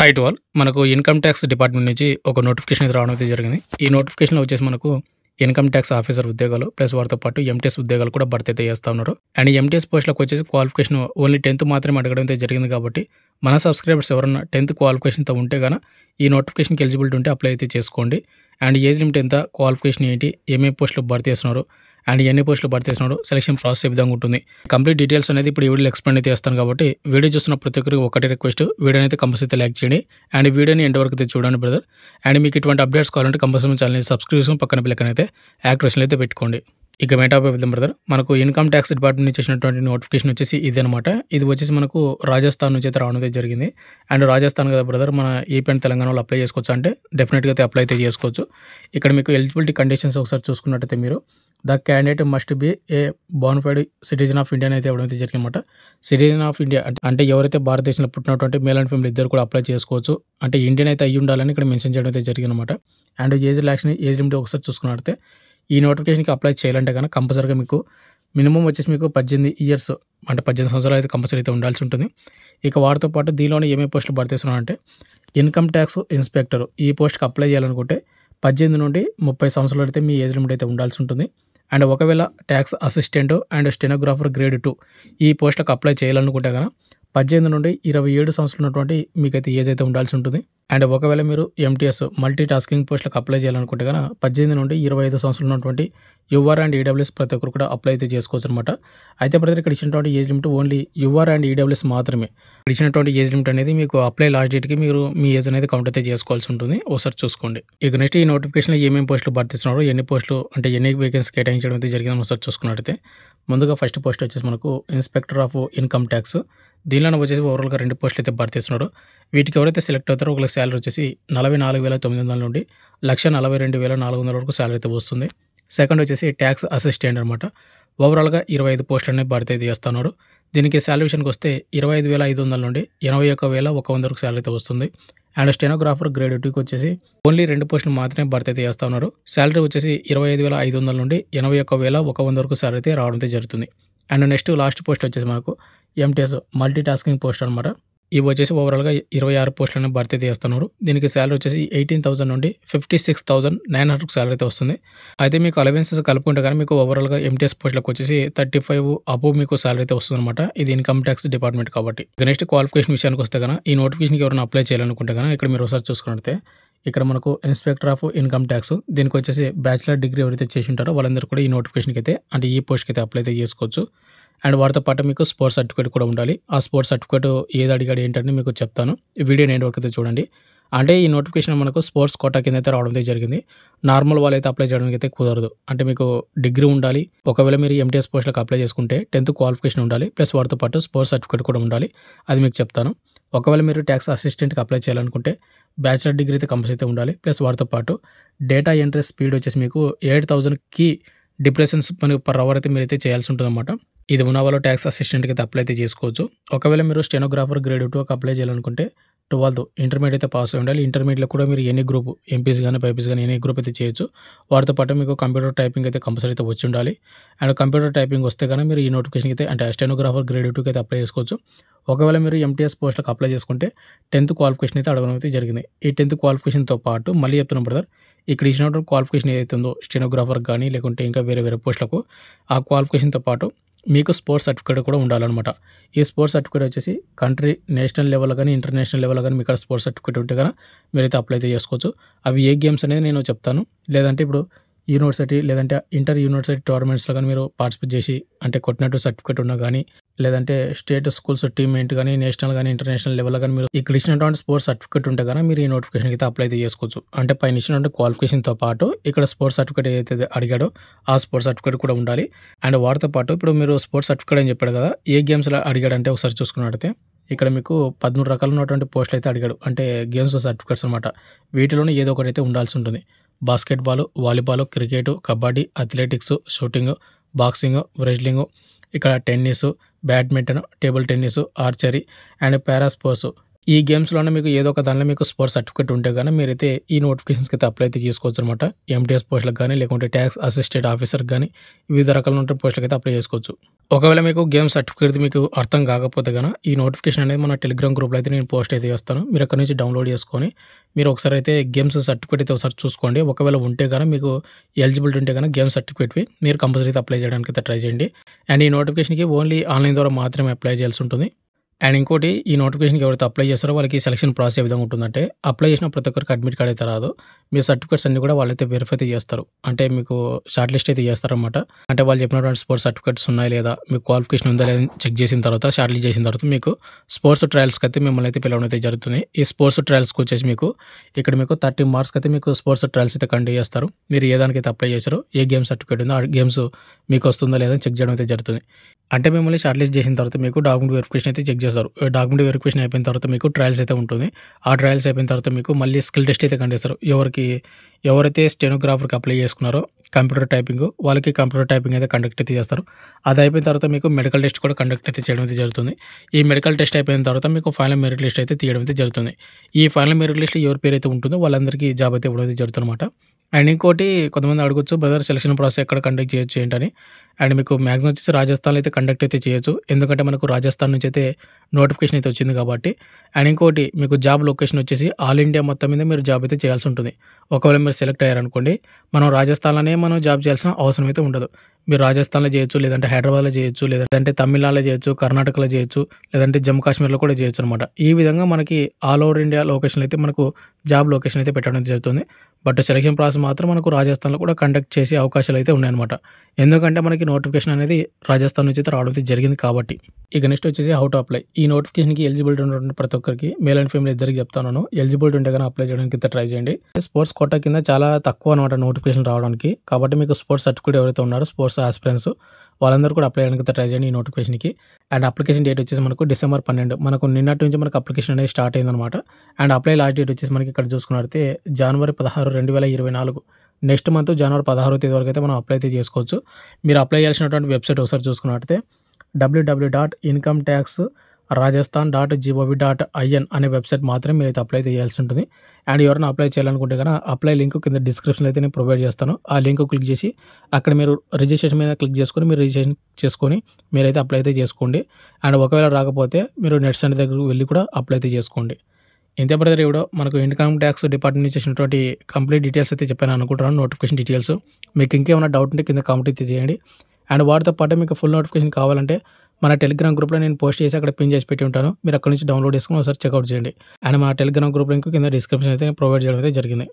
height వాల్ మనకు income tax department నుంచి ఒక నోటిఫికేషన్ అయితే రావడం అయితే జరిగింది ఈ నోటిఫికేషన్లో వచ్చేసి మనకు ఇన్కమ్ ట్యాక్స్ ఆఫీసర్ ఉద్యోగాలు ప్లస్ వారితో పాటు ఎంటీఎస్ ఉద్యోగాలు కూడా భర్తీ అయితే చేస్తూ ఉన్నారు అండ్ ఎంటీఎస్ పోస్టులకు వచ్చేసి క్వాలిఫికేషన్ ఓన్లీ టెన్త్ మాత్రమే అడగడం అయితే జరిగింది కాబట్టి మన సబ్స్క్రైబర్స్ ఎవరన్నా టెన్త్ క్వాలిఫికేషన్తో ఉంటే కన ఈ నోటిఫికేషన్కి ఎలిజిబిలిటీ ఉంటే అప్లై అయితే చేసుకోండి అండ్ ఏజ్ లిమిట్ ఎంత క్వాలిఫికేషన్ ఏంటి ఏమేమి పోస్టులు భర్తీ చేస్తున్నారు అండ్ ఎన్ని పోస్టులు భర్తీ చేస్తున్నాడు సెలక్షన్ ప్రాసెస్ ఏ విధంగా ఉంటుంది కంప్లీట్ డీటెయిల్స్ అనేది ఇప్పుడు ఈ వీడియో ఎక్స్ప్లెయిన్ అయితే చేస్తాను కాబట్టి వీడియో చూస్తున్న ప్రతి ఒక్కరికి ఒకటి రిక్వెస్ట్ వీడియో అయితే కంపల్సరీ లైక్ చేయండి అండ్ వీడియోని ఎంత వరకు అయితే చూడండి బ్రదర్ అండ్ మీకు ఇటువంటి అప్డేట్స్ కావాలంటే కంపల్సరీ ఛానల్ని సబ్స్క్రైబ్ చేసుకుని పక్కన పిల్లకని అయితే యాక్ట్రేషన్ అయితే పెట్టుకోండి ఇక మేటాపై వెళ్దాం బ్రదర్ మనకు ఇన్కమ్ ట్యాక్స్ డిపార్ట్మెంట్ నుంచి వచ్చినటువంటి నోటిఫికేషన్ వచ్చేసి ఇదనమాట ఇది వచ్చేసి మనకు రాజస్థాన్ నుంచి అయితే రావడం జరిగింది అండ్ రాజస్థాన్ కదా బ్రదర్ మన ఏపీ అండ్ తెలంగాణలో అప్లై చేసుకోవచ్చు అంటే డెఫినెట్గా అయితే అప్లై అయితే చేసుకోవచ్చు ఇక్కడ మీకు ఎలిజిబిలిటీ కండిషన్స్ ఒకసారి చూసుకున్నట్టయితే మీరు the candidate must be a bona fide citizen of India అయితే ఇవ్వడం అయితే జరిగిందన్నమాట సిటిజన్ ఆఫ్ ఇండియా అంటే ఎవరైతే భారతదేశంలో పుట్టినటువంటి మేల్ అండ్ ఫీమేల్ ఇద్దరు కూడా అప్లై చేసుకోవచ్చు అంటే ఇండియన్ అయితే అయ్యి ఉండాలని ఇక్కడ మెన్షన్ చేయడం అయితే జరిగిందన్నమాట and age relaxation age limit ఒకసారి చూసుకున్నట్టే ఈ నోటిఫికేషన్కి అప్లై చేయాలంటే కనుక కంపల్సరీగా మీకు మినిమం వచ్చేసి మీకు పద్దెనిమిది ఇయర్స్ అంటే పద్దెనిమిది సంవత్సరాలు అయితే కంపల్సరీ అయితే ఉండాల్సి ఉంటుంది ఇక వాటితో పాటు దీనిలోనే ఏమేమి పోస్టులు అంటే ఇన్కమ్ ట్యాక్స్ ఇన్స్పెక్టర్ ఈ పోస్ట్కి అప్లై చేయాలనుకుంటే పద్దెనిమిది నుండి ముప్పై సంవత్సరాలు అయితే మీ ఏజ్ లిమిట్ అయితే ఉండాల్సి ఉంటుంది అండ్ ఒకవేళ tax assistant and stenographer grade two ఈ పోస్టులకు అప్లై చేయాలనుకుంటే కనుక పద్దెనిమిది నుండి ఇరవై ఏడు సంవత్సరాలు ఉన్నటువంటి మీకైతే ఏజ్ అయితే ఉండాల్సి ఉంటుంది అండ్ ఒకవేళ మీరు ఎంటీఎస్ మల్టీ టాస్కింగ్ పోస్టులకు అప్లై చేయాలనుకుంటే కనుక పద్దెనిమిది నుండి ఇరవై ఐదు సంవత్సరాలు ఉన్నటువంటి యువర్ అండ్ ఈడబ్ల్యూఎస్ ప్రతి ఒక్కరు కూడా అప్లై అయితే చేసుకోవచ్చు అనమాట అయితే ప్రతి ఇక్కడ ఇచ్చినటువంటి age limit only UR and EWS మాత్రమే ఇచ్చినటువంటి ఏజ్ లిమిట్ అనేది మీకు అప్లై లాస్ట్ డేట్కి మీరు మీ ఏజ్ అనేది కౌంట్ అయితే చేసుకోవాల్సి ఉంటుంది ఒకసారి చూసుకోండి ఇక నెక్స్ట్ ఈ నోటిఫికేషన్లో ఏమేమి పోస్టులు భర్తిస్తున్నారు ఎన్ని పోస్టులు అంటే ఎన్ని వేకెన్సీ కేటాయించడం అయితే జరిగిందని ఒకసారి చూసుకున్నట్టయితే ముందుగా ఫస్ట్ పోస్ట్ వచ్చేసి మనకు ఇన్స్పెక్టర్ ఆఫ్ ఇన్కమ్ ట్యాక్స్ దీనిలో వచ్చేసి ఓవరాల్గా రెండు పోస్టులు అయితే భర్తీ వీటికి ఎవరైతే సెలెక్ట్ అవుతారో ఒక శాలరీ వచ్చేసి నలభై నాలుగు వేల తొమ్మిది వందల నుండి లక్ష నలభై రెండు వేల నాలుగు వందల వరకు శాలరీ అయితే వస్తుంది సెకండ్ వచ్చేసి ట్యాక్స్ అసిస్టెంట్ అనమాట ఓవరాల్గా ఇరవై ఐదు పోస్టులనే భర్తీ చేస్తున్నారు దీనికి శాలరీ విషయానికి వస్తే ఇరవై ఐదు వేల ఐదు వందల నుండి ఎనభై ఒక వేల ఒక వంద వరకు శాలరీ అయితే వస్తుంది అండ్ స్టెనోగ్రాఫర్ గ్రేడ్ టూకి వచ్చేసి ఓన్లీ రెండు పోస్టులు మాత్రమే భర్తీ అయితే చేస్తూ ఉన్నారు శాలరీ వచ్చేసి ఇరవై ఐదు వేల ఐదు వందల నుండి ఎనభై ఒక వేల ఒక వంద వరకు శాలరీ అయితే రావడం జరుగుతుంది అండ్ నెక్స్ట్ లాస్ట్ పోస్ట్ వచ్చేసి మనకు ఎంటీఎస్ మల్టీ టాస్కింగ్ పోస్ట్ అనమాట ఇవి వచ్చేసి ఓవరాల్గా ఇరవై ఆరు పోస్టులను భర్తీ చేస్తున్నారు దీనికి శాలరీ వచ్చేసి ఎయిటీన్ థౌసండ్ నుండి fifty six thousand nine hundred salary అయితే వస్తుంది అయితే మీకు అలవెన్సెస్ కలుపుకుంటే కానీ మీకు ఓవరాల్గా ఎంటీఎస్ పోస్టులకు వచ్చేసి థర్టీ ఫైవ్ అబోవ్ మీకు శాలరీ అయితే వస్తుంది అనమాట ఇది ఇన్కమ్ ట్యాక్స్ డిపార్ట్మెంట్ కాబట్టి నెక్స్ట్ క్వాలిఫికేషన్ విషయానికి వస్తే కనుక ఈ నోటిఫికేషన్కి ఎవరైనా అప్లై చేయాలనుకుంటే కనుక ఇక్కడ మీరు ఒకసారి చూసుకుంటే ఇక్కడ మనకు ఇన్స్పెక్టర్ ఆఫ్ ఇన్కమ్ ట్యాక్స్ దీనికి వచ్చేసి బ్యాచిలర్ డిగ్రీ ఎవరైతే చేసి ఉంటారో వాళ్ళందరూ కూడా ఈ నోటిఫికేషన్కి అయితే అంటే ఈ పోస్ట్కి అయితే అప్లై అయితే చేసుకోవచ్చు అండ్ వాటితో పాటు మీకు స్పోర్ట్స్ సర్టిఫికేట్ కూడా ఉండాలి ఆ స్పోర్ట్స్ సర్టిఫికేట్ ఏది అడిగాడు ఏంటంటే మీకు చెప్తాను వీడియో నేను వరకు అయితే చూడండి అంటే ఈ నోటిఫికేషన్ మనకు స్పోర్ట్స్ కోటా కింద అయితే రావడం జరిగింది నార్మల్ వాళ్ళైతే అప్లై చేయడానికి అయితే కుదరదు అంటే మీకు డిగ్రీ ఉండాలి ఒకవేళ మీరు ఎంటీఎస్ పోస్ట్లకు అప్లై చేసుకుంటే టెన్త్ క్వాలిఫికేషన్ ఉండాలి ప్లస్ వాటితో పాటు స్పోర్ట్స్ సర్టిఫికేట్ కూడా ఉండాలి అది మీకు చెప్తాను ఒకవేళ మీరు ట్యాక్స్ అసిస్టెంట్కి అప్లై చేయాలనుకుంటే బ్యాచిలర్ డిగ్రీ అయితే కంపల్సరీ అయితే ఉండాలి ప్లస్ వాటితో పాటు డేటా ఎంట్రీ స్పీడ్ వచ్చేసి మీకు ఎయిట్ థౌజండ్కి డిప్రెషన్స్ మనకి పర్ అవర్ అయితే మీరు అయితే చేయాల్సి ఉంటుందన్నమాట ఇది ఉన్న వాళ్ళు ట్యాక్స్ అసిస్టెంట్కి అయితే అప్లై అయితే చేసుకోవచ్చు ఒకవేళ మీరు స్టెనోగ్రాఫర్ గ్రేడ్ టూకి అప్లై చేయాలనుకుంటే ట్వెల్త్ ఇంటర్మీడియట్ అయితే పాస్ అయి ఉండాలి ఇంటర్మీడియట్లో కూడా మీరు ఎనీ గ్రూప్ ఎంపీస్ కానీ బైపీస్ కానీ ఎనీ గ్రూప్ అయితే చేయొచ్చు వాటితో పాటు మీకు కంప్యూటర్ టైపింగ్ అయితే కంపల్సరీ అయితే వచ్చి ఉండాలి అండ్ కంప్యూటర్ టైపింగ్ వస్తే కానీ మీరు ఈ నోటిఫికేషన్ అయితే అంటే స్టెనోగ్రాఫర్ గ్రేడ్ టూకి అయితే అప్లై చేసుకోవచ్చు ఒకవేళ మీరు ఎంటీఎస్ పోస్ట్లకు అప్లై చేసుకుంటే టెన్త్ క్వాలిఫికేషన్ అయితే అడగడం అయితే జరిగింది ఈ టెన్త్ క్వాలిఫికేషన్తో పాటు మళ్ళీ చెప్తున్నాం బ్రదర్ ఇక్కడ ఇచ్చినటువంటి క్వాలిఫికేషన్ ఏదైతే ఉందో స్టెనోగ్రాఫర్ కానీ లేకుంటే ఇంకా వేరే వేరే పోస్టులకు ఆ క్వాలిఫికేషన్తో పాటు మీకు స్పోర్ట్స్ సర్టిఫికేట్ కూడా ఉండాలన్నమాట ఈ స్పోర్ట్స్ సర్టిఫికేట్ వచ్చేసి కంట్రీ నేషనల్ లెవెల్ కానీ ఇంటర్నేషనల్ లెవెల్ కానీ మీకు స్పోర్ట్స్ సర్టిఫికేట్ ఉంటే కనుక మీరైతే అప్లై అయితే చేసుకోవచ్చు అవి ఏ గేమ్స్ అనేది నేను చెప్తాను లేదంటే ఇప్పుడు యూనివర్సిటీ లేదంటే ఇంటర్ యూనివర్సిటీ టోర్నమెంట్స్లో కానీ మీరు పార్టిసిపేట్ చేసి అంటే కొట్టినట్టు సర్టిఫికేట్ ఉన్నా కానీ లేదంటే స్టేట్ స్కూల్స్ టీమ్మెంట్ కానీ నేషనల్ కానీ ఇంటర్నేషనల్ లెవెల్లో కానీ మీరు ఇక్కడ ఇచ్చినటువంటి స్పోర్ట్స్ సర్టిఫికేట్ ఉంటే కానీ మీరు ఈ నోటిఫికేషన్ అయితే అప్లై చేసుకోవచ్చు అంటే పైన ఇచ్చినటువంటి క్వాలిఫికేషన్తో పాటు ఇక్కడ స్పోర్ట్స్ సర్టిఫికేట్ ఏదైతే అడిగాడో ఆ స్పోర్ట్స్ సర్టిఫికేట్ కూడా ఉండాలి అండ్ వాటితో పాటు ఇప్పుడు మీరు స్పోర్ట్స్ సర్టిఫికేట్ అని చెప్పాడు కదా ఏ గేమ్స్లో అడిగాడంటే ఒకసారి చూసుకున్నట్టయితే ఇక్కడ మీకు పదమూడు రకాలు ఉన్నటువంటి పోస్టులు అయితే అడిగాడు అంటే గేమ్స్ సర్టిఫికేట్స్ అనమాట వీటిలోనే ఏదో ఒకటి అయితే ఉండాల్సి ఉంటుంది basketball volleyball cricket kabaddi athletics shooting boxing wrestling ఇక్కడ tennis badminton table tennis archery and para sports ఈ గేమ్స్లోనే మీకు ఏదో ఒక దానిలో మీకు స్పోర్ట్స్ సర్టిఫికేట్ ఉంటే కానీ మీరైతే ఈ నోటిఫికేషన్స్కి అయితే అప్లై అయితే చేసుకోవచ్చు అనమాట ఎంటీఎస్ పోస్టులకు కానీ లేకుంటే ట్యాక్స్ అసిస్టెంట్ ఆఫీసర్ కానీ వివిధ రకాల పోస్టులకు అయితే అప్లై చేసుకోవచ్చు ఒకవేళ మీకు గేమ్ సర్టిఫికేట్ మీకు అర్థం కాకపోతే కనుక ఈ నోటిఫికేషన్ అనేది మన టెలిగ్రామ్ గ్రూప్లో అయితే నేను పోస్ట్ అయితే చేస్తాను మీరు అక్కడ నుంచి డౌన్లోడ్ చేసుకొని మీరు ఒకసారి అయితే గేమ్స్ సర్టిఫికేట్ అయితే ఒకసారి చూసుకోండి ఒకవేళ ఉంటే కనుక మీకు ఎలిజిబిలిటీ ఉంటే కనుక గేమ్ సర్టిఫికేట్ మీరు కంపల్సరీ అయితే అప్లై చేయడానికి అయితే ట్రై చేయండి అండ్ ఈ నోటిఫికేషన్కి ఓన్లీ ఆన్లైన్ ద్వారా మాత్రమే అప్లై చేయాల్సి ఉంటుంది అండ్ ఇంకోటి ఈ నోటిఫికేషన్కి ఎవరైతే అప్లై చేస్తారో వాళ్ళకి సెలక్షన్ ప్రాసెస్ ఏ విధంగా ఉంటుందంటే అప్లై చేసిన ప్రతి ఒక్కరికి అడ్మిట్ కార్డ్ అయితే రాదు మీ సర్టిఫికేట్స్ అన్ని కూడా వాళ్ళైతే వెరిఫై అయితే చేస్తారు అంటే మీకు షార్ట్ లిస్ట్ అయితే చేస్తారనమాట అంటే వాళ్ళు చెప్పినటువంటి స్పోర్ట్స్ సర్టిఫికేట్స్ ఉన్నాయి లేదా మీకు క్వాలిఫికేషన్ ఉందా లేదా చెక్ చేసిన తర్వాత షార్ట్ లిస్ట్ చేసిన తర్వాత మీకు స్పోర్ట్స్ ట్రయల్స్కి అయితే మిమ్మల్ని అయితే పిలవడం అయితే జరుగుతుంది ఈ స్పోర్ట్స్ ట్రయల్స్కి వచ్చేసి మీకు ఇక్కడ మీకు థర్టీ మార్క్స్ అయితే మీకు స్పోర్ట్స్ ట్రయల్స్ అయితే కండక్ట్ చేస్తారు మీరు ఏ దానికైతే అప్లై చేశారు ఏ గేమ్ సర్టిఫికేట్ ఉందో ఆ గేమ్స్ మీకు వస్తుందా లేదా చెక్ చేయడం అయితే జరుగుతుంది అంటే మిమ్మల్ని షార్ట్ లిస్ట్ చేసిన తర్వాత మీకు డాక్యుమెంట్ వెరిఫికేషన్ అయితే చెక్ చేస్తారు డాక్యుమెంట్ వెరిఫికేషన్ అయిపోయిన తర్వాత మీకు ట్రయల్స్ అయితే ఉంటుంది ఆ ట్రయల్స్ అయిపోయిన తర్వాత మీకు మళ్ళీ స్కిల్ టెస్ట్ అయితే కండిస్తారు ఎవరికి ఎవరైతే స్టెనోగ్రాఫర్కి అప్లై చేసుకున్నారో కంప్యూటర్ టైపింగ్ వాళ్ళకి కంప్యూటర్ టైపింగ్ అయితే కండక్ట్ అయితే చేస్తారు అది అయిపోయిన తర్వాత మీకు మెడికల్ టెస్ట్ కూడా కండక్ట్ అయితే చేయడం అయితే జరుగుతుంది ఈ మెడికల్ టెస్ట్ అయిపోయిన తర్వాత మీకు ఫైనల్ మెరిట్ లిస్ట్ అయితే తీయడం అయితే జరుగుతుంది ఈ ఫైనల్ మెరిట్ లిస్ట్ ఎవరి పేరు అయితే ఉంటుందో వాళ్ళందరికీ జాబ్ అయితే ఇవ్వడం అయితే అనమాట అండ్ ఇంకోటి కొంతమంది అడగొచ్చు బ్రదర్ సెలక్షన్ ప్రాసెస్ ఎక్కడ కండక్ట్ చేయొచ్చు ఏంటని అండ్ మీకు మ్యాక్సిమం వచ్చేసి రాజస్థాన్లో అయితే కండక్ట్ అయితే చేయొచ్చు ఎందుకంటే మనకు రాజస్థాన్ నుంచి అయితే నోటిఫికేషన్ అయితే వచ్చింది కాబట్టి అండ్ ఇంకోటి మీకు జాబ్ లొకేషన్ వచ్చేసి ఆల్ ఇండియా మొత్తం మీద మీరు జాబ్ అయితే చేయాల్సి ఉంటుంది ఒకవేళ మీరు మీరు సెలెక్ట్ అయ్యారనుకోండి మనం రాజస్థాన్లోనే మనం జాబ్ చేయాల్సిన అవసరం అయితే ఉండదు మీరు రాజస్థాన్లో చేయొచ్చు లేదంటే హైదరాబాద్లో చేయొచ్చు లేదంటే తమిళనాడులో చేయొచ్చు కర్ణాటకలో చేయొచ్చు లేదంటే జమ్మూ కాశ్మీర్లో కూడా చేయొచ్చు అనమాట ఈ విధంగా మనకి ఆల్ ఓవర్ ఇండియా లొకేషన్లు అయితే మనకు జాబ్ లొకేషన్ అయితే పెట్టడం జరుగుతుంది బట్ సెలక్షన్ ప్రాసెస్ మాత్రం మనకు రాజస్థాన్లో కూడా కండక్ట్ చేసే అవకాశాలు అయితే ఉన్నాయన్నమాట ఎందుకంటే మనకి నోటిఫికేషన్ అనేది రాజస్థాన్ నుంచి అయితే రావడం జరిగింది కాబట్టి ఇక నెక్స్ట్ వచ్చేసి హౌ టు అప్లై ఈ నోటిఫికేషన్కి ఎలిజిబిలిటీ ఉన్నటువంటి ప్రతి ఒక్కరికి మేల్ అండ్ ఫీమేల్ ఇద్దరికి చెప్తాను ఎలిజిబిలిటీ ఉంటే కానీ అప్లై చేయడానికి ఇంత ట్రై చేయండి స్పోర్ట్స్ కోటా కింద చాలా తక్కువ అనమాట నోటిఫికేషన్ రావడానికి కాబట్టి మీకు స్పోర్ట్స్ సర్టిఫికేట్ ఎవరైతే ఉన్నారో స్పోర్ట్స్ ఆస్పిరెంట్స్ వాళ్ళందరూ కూడా అప్లై చేయడానికి ట్రై చేయండి ఈ నోటిఫికేషన్కి అండ్ అప్లికేషన్ డేట్ వచ్చేసి మనకు డిసెంబర్ పన్నెండు మనకు నిన్నటి నుంచి మనకు అప్లికేషన్ అనేది స్టార్ట్ అయిందనమాట అండ్ అప్లై లాస్ట్ డేట్ వచ్చేసి మనకి ఇక్కడ చూసుకున్నట్లయితే జనవరి పదహారు రెండు వేల ఇరవై నాలుగు నెక్స్ట్ మంత్ జనవరి పదహారు తేదీ వరకు అయితే మనం అప్లై అయితే చేసుకోవచ్చు మీరు అప్లై చేసినటువంటి వెబ్సైట్ ఒకసారి చూసుకున్నట్లయితే WWW dot income tax Rajasthan dot gov dot in అనే వెబ్సైట్ మాత్రమే మీరు అయితే అప్లై చేయాల్సి ఉంటుంది అండ్ ఎవరైనా అప్లై చేయాలనుకుంటే కనుక అప్లై లింక్ కింద డిస్క్రిప్షన్ అయితే నేను ప్రొవైడ్ చేస్తాను ఆ లింక్ క్లిక్ చేసి అక్కడ మీరు రిజిస్ట్రేషన్ మీద క్లిక్ చేసుకొని మీరు రిజిస్ట్రేషన్ చేసుకొని మీరైతే అప్లై అయితే చేసుకోండి అండ్ ఒకవేళ రాకపోతే మీరు నెట్ సెంటర్ దగ్గరకు వెళ్ళి కూడా అప్లై అయితే చేసుకోండి ఇంతే పడితే ఇవిడో మనకు ఇన్కమ్ ట్యాక్స్ డిపార్ట్మెంట్ నుంచి చేసినటువంటి కంప్లీట్ డీటెయిల్స్ అయితే చెప్పాను అనుకుంటున్నాను నోటిఫికేషన్ డీటెయిల్స్ మీకు ఇంకేమైనా డౌట్ ఉంటే కింద కామెంట్ అయితే చేయండి అండ్ వాటితో పాటు మీకు ఫుల్ నోటిఫికేషన్ కావాలంటే మన టెలిగ్రామ్ గ్రూప్లో నేను పోస్ట్ చేసి అక్కడ పిన్ చేసి పెట్టి ఉంటాను మీరు అక్కడ నుంచి డౌన్లోడ్ చేసుకుని ఒకసారి చెక్అవుట్ చేయండి అండ్ మన టెలిగ్రామ్ గ్రూప్ లింక్ కింద డిస్క్రిప్షన్ అయితే ప్రొవైడ్ చేయడం అయితే జరిగింది